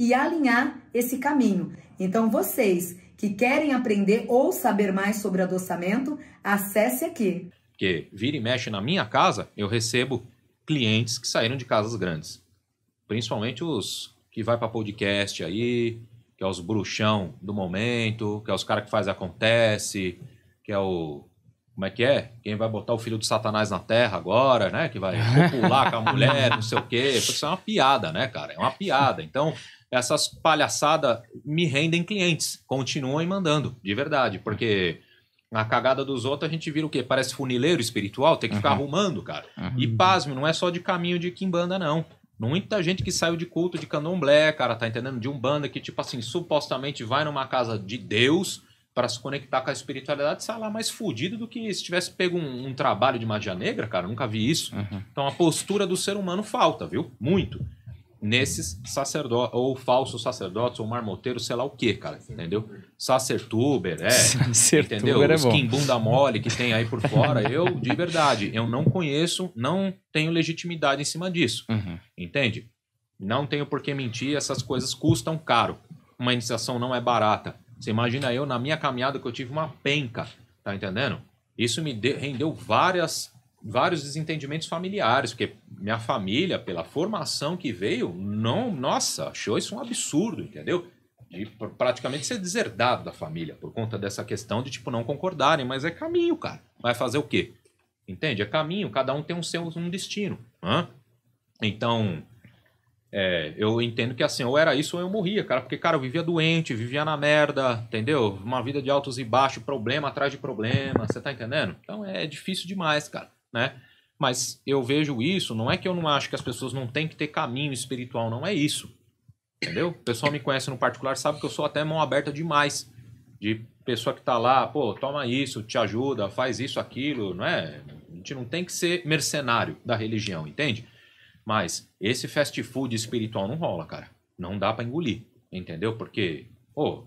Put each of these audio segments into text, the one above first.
e alinhar esse caminho. Então, vocês que querem aprender ou saber mais sobre adoçamento, acesse aqui. Porque vira e mexe na minha casa, eu recebo clientes que saíram de casas grandes. Principalmente os que vai para podcast aí, que é os bruxão do momento, que é os caras que faz acontece, que é o como é que é? Quem vai botar o filho do Satanás na terra agora, né? Que vai pular com a mulher, não sei o quê. Isso é uma piada, né, cara? É uma piada. Então, essas palhaçadas me rendem clientes. Continuem mandando, de verdade, porque na cagada dos outros a gente vira o quê? Parece funileiro espiritual, tem que uhum. ficar arrumando, cara. Uhum. E pasme, não é só de caminho de quimbanda, não. Muita gente que saiu de culto de candomblé, cara, tá entendendo? De umbanda que, tipo assim, supostamente vai numa casa de Deus para se conectar com a espiritualidade, sai lá mais fudido do que se tivesse pego um, um trabalho de magia negra, cara. Nunca vi isso. Uhum. Então a postura do ser humano falta, viu? Muito nesses sacerdotes, ou falsos sacerdotes, ou marmoteiros, sei lá o que, cara, entendeu? Sacertuber, é, Sacertuber entendeu? É Os quimbunda mole que tem aí por fora, eu, de verdade, eu não conheço, não tenho legitimidade em cima disso, uhum. entende? Não tenho por que mentir, essas coisas custam caro, uma iniciação não é barata. Você imagina eu, na minha caminhada, que eu tive uma penca, tá entendendo? Isso me rendeu várias, vários desentendimentos familiares, porque minha família, pela formação que veio, não, nossa, achou isso um absurdo, entendeu? De praticamente ser deserdado da família por conta dessa questão de, tipo, não concordarem, mas é caminho, cara. Vai fazer o quê? Entende? É caminho, cada um tem um seu um destino. Hã? Então, é, eu entendo que assim, ou era isso ou eu morria, cara, porque, cara, eu vivia doente, vivia na merda, entendeu? Uma vida de altos e baixos, problema atrás de problema, você tá entendendo? Então é difícil demais, cara, né? Mas eu vejo isso, não é que eu não acho que as pessoas não têm que ter caminho espiritual, não é isso. Entendeu? O pessoal me conhece no particular, sabe que eu sou até mão aberta demais. De pessoa que tá lá, pô, toma isso, te ajuda, faz isso, aquilo, não é? A gente não tem que ser mercenário da religião, entende? Mas esse fast food espiritual não rola, cara. Não dá para engolir, entendeu? Porque, pô,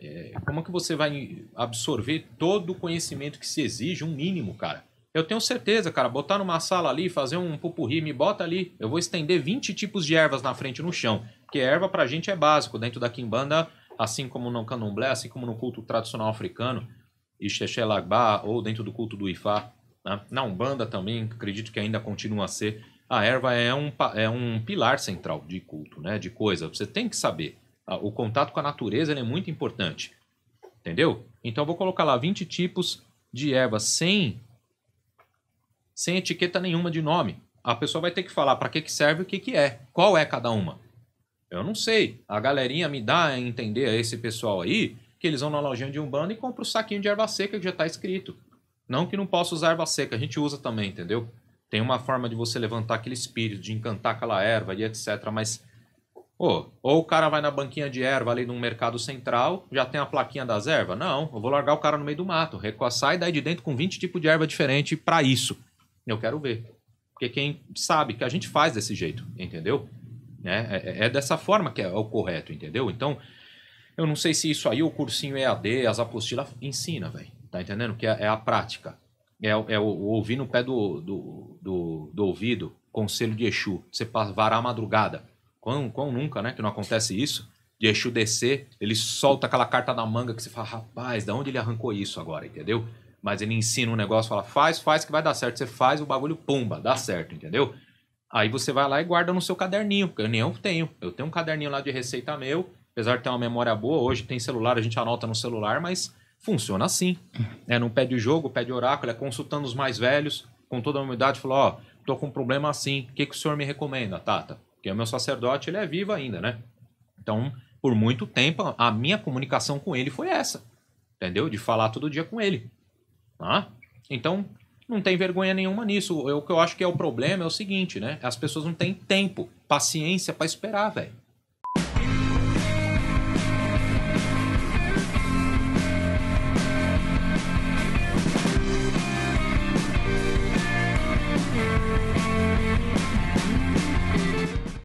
é, como é que você vai absorver todo o conhecimento que se exige, um mínimo, cara? Eu tenho certeza, cara, botar numa sala ali, fazer um pupurri, me bota ali. Eu vou estender 20 tipos de ervas na frente no chão. Porque erva pra gente é básico. Dentro da Kimbanda, assim como no candomblé, assim como no culto tradicional africano, Ixexé Lagbá, ou dentro do culto do Ifá, né? na Umbanda também, acredito que ainda continua a ser. A erva é um, é um pilar central de culto, né? De coisa. Você tem que saber. Ah, o contato com a natureza é muito importante. Entendeu? Então eu vou colocar lá 20 tipos de ervas sem sem etiqueta nenhuma de nome. A pessoa vai ter que falar para que, que serve o que, que é, qual é cada uma. Eu não sei. A galerinha me dá a entender a esse pessoal aí que eles vão na lojinha de Umbanda e compram o saquinho de erva seca que já está escrito. Não que não possa usar erva seca, a gente usa também, entendeu? Tem uma forma de você levantar aquele espírito, de encantar aquela erva e etc. Mas Oh, ou o cara vai na banquinha de erva ali num mercado central, já tem a plaquinha das ervas? Não, eu vou largar o cara no meio do mato, recuaçar e daí de dentro com 20 tipos de erva diferente para isso. Eu quero ver. Porque quem sabe que a gente faz desse jeito, entendeu? Né? É, é, é dessa forma que é o correto, entendeu? Então, eu não sei se isso aí, o cursinho EAD, as apostilas, ensina, velho. Tá entendendo? Que é, é a prática. É, é o, o, ouvir no pé do, do, do, do ouvido, conselho de Exu. Você varar a madrugada. Quão, quão nunca, né? Que não acontece isso. De Exu descer, ele solta aquela carta na manga que você fala, rapaz, da onde ele arrancou isso agora, entendeu? mas ele ensina um negócio, fala, faz, faz que vai dar certo. Você faz o bagulho, pumba, dá certo, entendeu? Aí você vai lá e guarda no seu caderninho, porque eu nem eu tenho. Eu tenho um caderninho lá de receita meu, apesar de ter uma memória boa, hoje tem celular, a gente anota no celular, mas funciona assim. Né? Não pede jogo, pede oráculo, é consultando os mais velhos, com toda a humildade, falou, ó, oh, tô com um problema assim, o que, que o senhor me recomenda, Tata? Porque o meu sacerdote, ele é vivo ainda, né? Então, por muito tempo, a minha comunicação com ele foi essa, entendeu? De falar todo dia com ele. Tá? Então, não tem vergonha nenhuma nisso. Eu, o que eu acho que é o problema é o seguinte, né? As pessoas não têm tempo, paciência para esperar, velho.